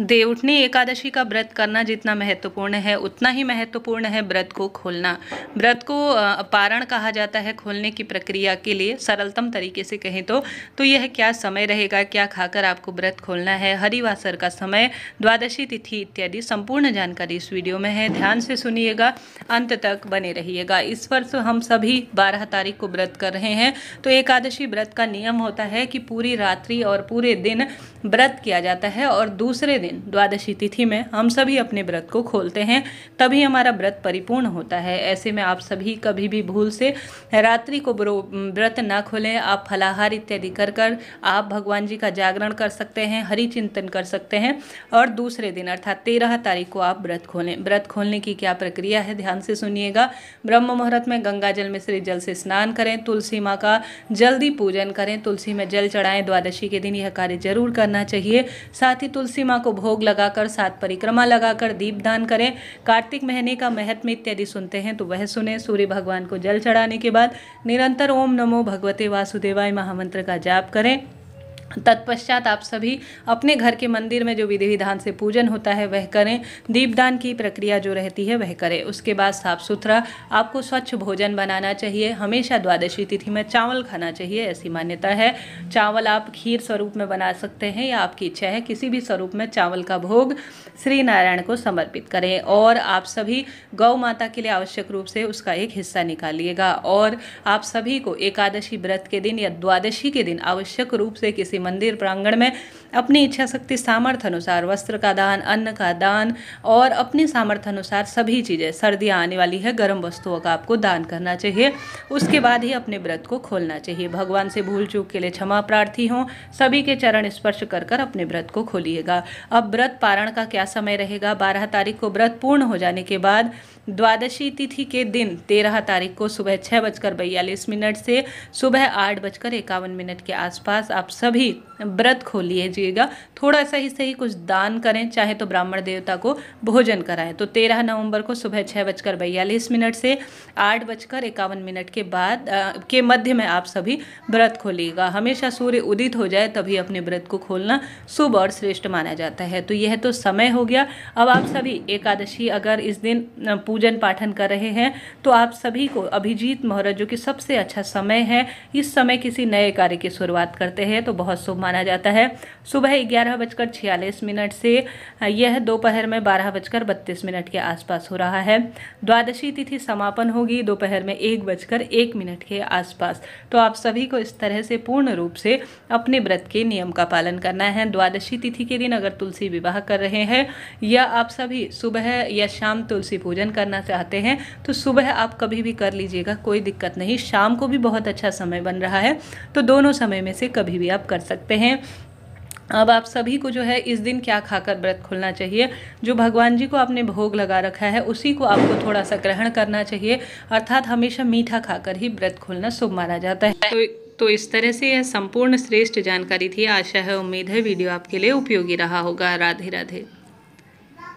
देवउठनी एकादशी का व्रत करना जितना महत्वपूर्ण है उतना ही महत्वपूर्ण है व्रत को खोलना व्रत को पारण कहा जाता है खोलने की प्रक्रिया के लिए सरलतम तरीके से कहें तो तो यह क्या समय रहेगा क्या खाकर आपको व्रत खोलना है हरिवासर का समय द्वादशी तिथि इत्यादि संपूर्ण जानकारी इस वीडियो में है ध्यान से सुनिएगा अंत तक बने रहिएगा इस वर्ष हम सभी बारह तारीख को व्रत कर रहे हैं तो एकादशी व्रत का नियम होता है कि पूरी रात्रि और पूरे दिन व्रत किया जाता है और दूसरे दिन दिन द्वादशी तिथि में हम सभी अपने व्रत को खोलते हैं तभी हमारा व्रत परिपूर्ण होता है ऐसे में आप सभी कभी भी भूल से रात्रि को व्रत ना खोलें आप फलाहार इत्यादि कर कर आप भगवान जी का जागरण कर सकते हैं हरि चिंतन कर सकते हैं और दूसरे दिन अर्थात तेरह तारीख को आप व्रत खोलें व्रत खोलने की क्या प्रक्रिया है ध्यान से सुनिएगा ब्रह्म मुहूर्त में गंगा जल में श्री जल से स्नान करें तुलसी माँ का जल्दी पूजन करें तुलसी में जल चढ़ाएं द्वादशी के दिन यह कार्य जरूर करना चाहिए साथ ही तुलसी माँ को भोग लगाकर सात परिक्रमा लगाकर दीपदान करें कार्तिक महीने का महत्व इत्यादि सुनते हैं तो वह सुने सूर्य भगवान को जल चढ़ाने के बाद निरंतर ओम नमो भगवते वासुदेवाय महामंत्र का जाप करें तत्पश्चात आप सभी अपने घर के मंदिर में जो विधि विधान से पूजन होता है वह करें दीपदान की प्रक्रिया जो रहती है वह करें उसके बाद साफ सुथरा आपको स्वच्छ भोजन बनाना चाहिए हमेशा द्वादशी तिथि में चावल खाना चाहिए ऐसी मान्यता है चावल आप खीर स्वरूप में बना सकते हैं या आपकी इच्छा है किसी भी स्वरूप में चावल का भोग श्री नारायण को समर्पित करें और आप सभी गौ माता के लिए आवश्यक रूप से उसका एक हिस्सा निकालिएगा और आप सभी को एकादशी व्रत के दिन या द्वादशी के दिन आवश्यक रूप से किसी किसी मंदिर प्रांगण में अपनी इच्छा शक्ति सामर्थ्य अनुसार वस्त्र का दान अन्न का दान और अपने सामर्थ्य अनुसार सभी चीज़ें सर्दियाँ आने वाली है गर्म वस्तुओं का आपको दान करना चाहिए उसके बाद ही अपने व्रत को खोलना चाहिए भगवान से भूल चूक के लिए क्षमा प्रार्थी हों सभी के चरण स्पर्श कर कर अपने व्रत को खोलिएगा अब व्रत पारण का क्या समय रहेगा बारह तारीख को व्रत पूर्ण हो जाने के बाद द्वादशी तिथि के दिन तेरह तारीख को सुबह छः बजकर बयालीस मिनट से सुबह आठ बजकर इक्यावन मिनट के आसपास आप सभी aí व्रत खोल लीजिएगा थोड़ा सा ही सही कुछ दान करें चाहे तो ब्राह्मण देवता को भोजन कराएं तो तेरह नवंबर को सुबह छः बजकर बयालीस मिनट से आठ बजकर इक्यावन मिनट के बाद आ, के मध्य में आप सभी व्रत खोलिएगा हमेशा सूर्य उदित हो जाए तभी अपने व्रत को खोलना शुभ और श्रेष्ठ माना जाता है तो यह तो समय हो गया अब आप सभी एकादशी अगर इस दिन पूजन पाठन कर रहे हैं तो आप सभी को अभिजीत मुहूर्त जो कि सबसे अच्छा समय है इस समय किसी नए कार्य की शुरुआत करते हैं तो बहुत शुभ माना जाता है सुबह ग्यारह बजकर छियालीस मिनट से यह दोपहर में बारह बजकर बत्तीस मिनट के आसपास हो रहा है द्वादशी तिथि समापन होगी दोपहर में एक बजकर एक मिनट के आसपास तो आप सभी को इस तरह से पूर्ण रूप से अपने व्रत के नियम का पालन करना है द्वादशी तिथि के दिन अगर तुलसी विवाह कर रहे हैं या आप सभी सुबह या शाम तुलसी पूजन करना चाहते हैं तो सुबह आप कभी भी कर लीजिएगा कोई दिक्कत नहीं शाम को भी बहुत अच्छा समय बन रहा है तो दोनों समय में से कभी भी आप कर सकते हैं करते हैं अब आप सभी को जो है इस दिन क्या खाकर व्रत खोलना चाहिए जो भगवान जी को आपने भोग लगा रखा है उसी को आपको थोड़ा सा ग्रहण करना चाहिए अर्थात हमेशा मीठा खाकर ही व्रत खोलना शुभ माना जाता है तो तो इस तरह से यह संपूर्ण श्रेष्ठ जानकारी थी आशा है उम्मीद है वीडियो आपके लिए उपयोगी रहा होगा राधे राधे